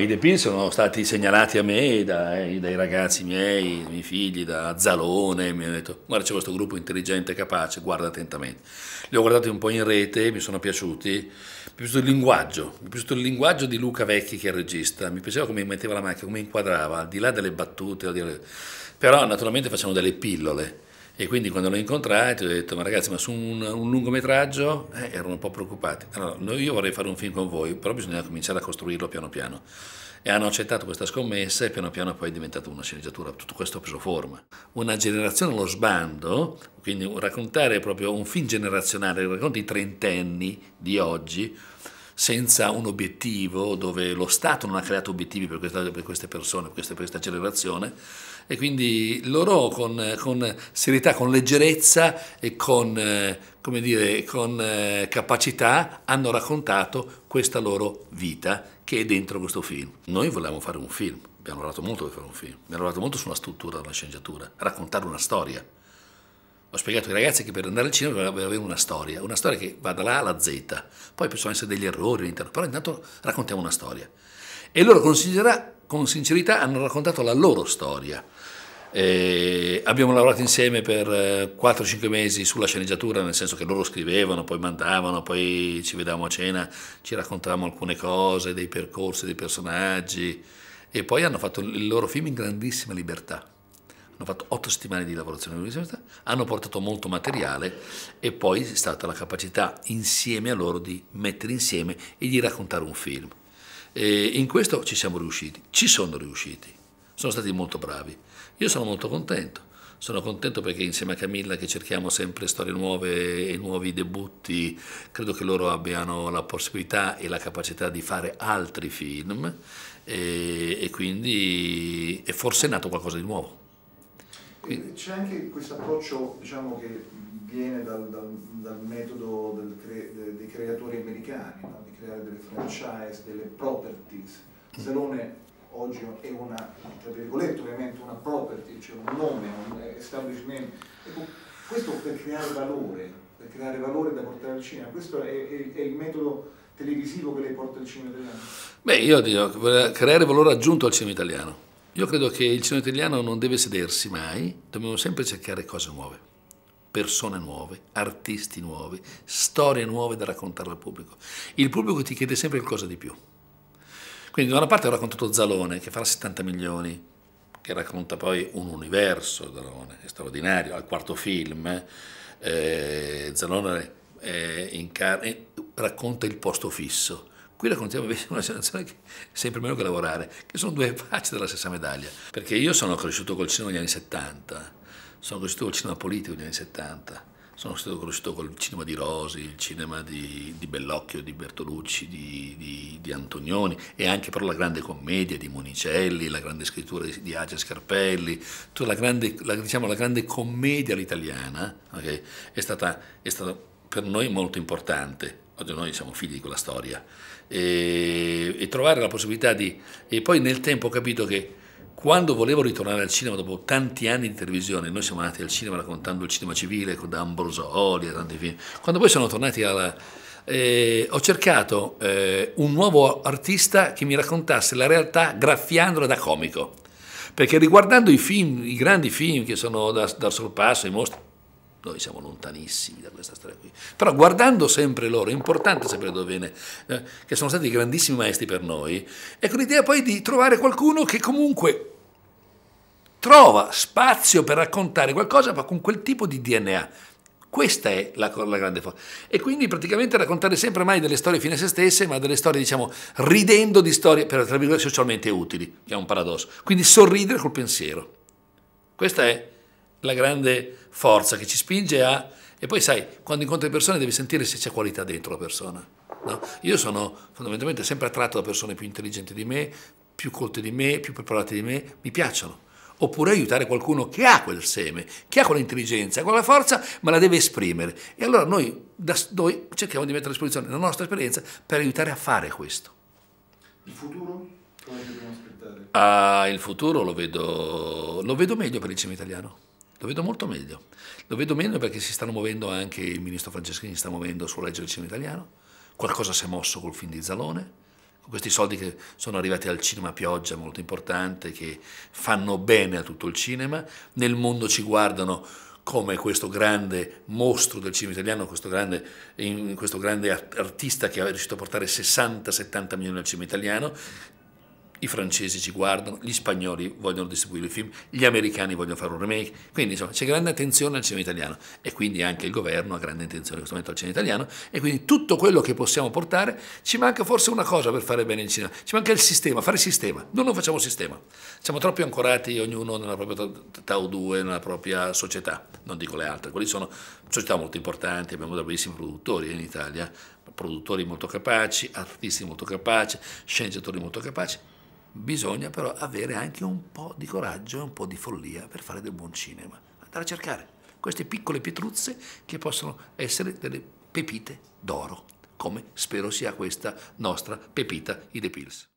I depini sono stati segnalati a me dai, eh, dai, ragazzi miei, dai miei figli, da Zalone, mi hanno detto guarda c'è questo gruppo intelligente, capace, guarda attentamente. Li ho guardati un po' in rete, mi sono piaciuti, mi è piaciuto il linguaggio, mi è piaciuto il linguaggio di Luca Vecchi che è il regista, mi piaceva come metteva la macchina, come inquadrava, al di là delle battute, là delle... però naturalmente facciamo delle pillole e quindi quando l'ho incontrato ho detto, ma ragazzi, ma su un, un lungometraggio eh, erano un po' preoccupati. Allora, io vorrei fare un film con voi, però bisogna cominciare a costruirlo piano piano. E hanno accettato questa scommessa e piano piano poi è diventata una sceneggiatura, tutto questo ha preso forma. Una generazione allo sbando, quindi raccontare proprio un film generazionale, racconti i trentenni di oggi, senza un obiettivo, dove lo Stato non ha creato obiettivi per, questa, per queste persone, per questa, per questa, generazione, e quindi loro con, con serietà, con leggerezza e con, eh, dire, con eh, capacità hanno raccontato questa loro vita che è dentro questo film. Noi volevamo fare un film, abbiamo lavorato molto per fare un film, abbiamo lavorato molto sulla struttura della sceneggiatura, raccontare una storia ho spiegato ai ragazzi che per andare al cinema doveva avere una storia, una storia che va dalla A alla Z, poi possono essere degli errori all'interno, però intanto raccontiamo una storia. E loro con sincerità, con sincerità hanno raccontato la loro storia. Eh, abbiamo lavorato insieme per 4-5 eh, mesi sulla sceneggiatura, nel senso che loro scrivevano, poi mandavano, poi ci vedevamo a cena, ci raccontavamo alcune cose, dei percorsi, dei personaggi e poi hanno fatto il loro film in grandissima libertà hanno fatto otto settimane di lavorazione all'università, hanno portato molto materiale e poi è stata la capacità insieme a loro di mettere insieme e di raccontare un film. E in questo ci siamo riusciti, ci sono riusciti, sono stati molto bravi. Io sono molto contento, sono contento perché insieme a Camilla che cerchiamo sempre storie nuove e nuovi debutti, credo che loro abbiano la possibilità e la capacità di fare altri film e, e quindi è forse nato qualcosa di nuovo. Quindi c'è anche questo approccio diciamo, che viene dal, dal, dal metodo del cre, de, dei creatori americani, no? di creare delle franchise, delle properties. Salone oggi è una, tra virgolette ovviamente, una property, cioè un nome, un establishment. Ecco, questo per creare valore, per creare valore da portare al cinema, questo è, è, è il metodo televisivo che lei porta al cinema italiano? Beh, io dico, creare valore aggiunto al cinema italiano io credo che il cinema italiano non deve sedersi mai, dobbiamo sempre cercare cose nuove, persone nuove, artisti nuovi, storie nuove da raccontare al pubblico. Il pubblico ti chiede sempre qualcosa di più. Quindi da una parte ho raccontato Zalone, che farà 70 milioni, che racconta poi un universo, Zalone, è straordinario, al quarto film, eh, eh Zalone eh, racconta il posto fisso, Qui raccontiamo invece una generazione che sempre meno che lavorare, che sono due facce della stessa medaglia. Perché io sono cresciuto col cinema negli anni 70, sono cresciuto col cinema politico negli anni 70, sono stato cresciuto col cinema di Rosi, il cinema di, di Bellocchio, di Bertolucci, di, di, di, Antonioni e anche però la grande commedia di Monicelli, la grande scrittura di, Agia Scarpelli, tutta la grande, la, diciamo, la grande commedia all'italiana okay, è, stata, è stata per noi molto importante Oggi noi siamo figli di quella storia. E, e trovare la possibilità di... E poi nel tempo ho capito che quando volevo ritornare al cinema dopo tanti anni di televisione, noi siamo andati al cinema raccontando il cinema civile con Ambrosoli e tanti film, quando poi sono tornati alla... Eh, ho cercato eh, un nuovo artista che mi raccontasse la realtà graffiandola da comico, perché riguardando i film, i grandi film che sono da, da sorpasso, i mostri, noi siamo lontanissimi da questa storia qui. Però guardando sempre loro, è importante sapere dove viene, eh, che sono stati grandissimi maestri per noi, e con l'idea poi di trovare qualcuno che comunque trova spazio per raccontare qualcosa, ma con quel tipo di DNA. Questa è la, la, grande forza. E quindi praticamente raccontare sempre mai delle storie fine a se stesse, ma delle storie, diciamo, ridendo di storie, per, tra virgolette, socialmente utili, che è un paradosso. Quindi sorridere col pensiero. Questa è la grande forza che ci spinge a... E poi sai, quando incontri persone devi sentire se c'è qualità dentro la persona. No? Io sono fondamentalmente sempre attratto da persone più intelligenti di me, più colte di me, più preparate di me, mi piacciono. Oppure aiutare qualcuno che ha quel seme, che ha quell'intelligenza, quella forza, ma la deve esprimere. E allora noi, da, noi cerchiamo di mettere a disposizione la nostra esperienza per aiutare a fare questo. Il futuro? Come dobbiamo aspettare? Ah, il futuro lo vedo, lo vedo meglio per il cinema italiano. Lo vedo molto meglio. Lo vedo meglio perché si stanno muovendo anche il ministro Franceschini, sta muovendo sulla legge del cinema italiano, qualcosa si è mosso col film di Zalone, con questi soldi che sono arrivati al cinema a pioggia, molto importante, che fanno bene a tutto il cinema, nel mondo ci guardano come questo grande mostro del cinema italiano, questo grande, questo grande artista che è riuscito a portare 60-70 milioni al cinema italiano, i francesi ci guardano, gli spagnoli vogliono distribuire il film, gli americani vogliono fare un remake, quindi insomma c'è grande attenzione al cinema italiano e quindi anche il governo ha grande attenzione in questo momento al cinema italiano e quindi tutto quello che possiamo portare ci manca forse una cosa per fare bene il cinema, ci manca il sistema, fare sistema, noi non facciamo sistema, siamo troppo ancorati ognuno nella propria TAU2, nella propria società, non dico le altre, quelli sono società molto importanti, abbiamo da bellissimi produttori in Italia, produttori molto capaci, artisti molto capaci, sceneggiatori molto capaci, Bisogna però avere anche un po' di coraggio e un po' di follia per fare del buon cinema. Andare a cercare queste piccole pietruzze che possono essere delle pepite d'oro, come spero sia questa nostra pepita i The Pills.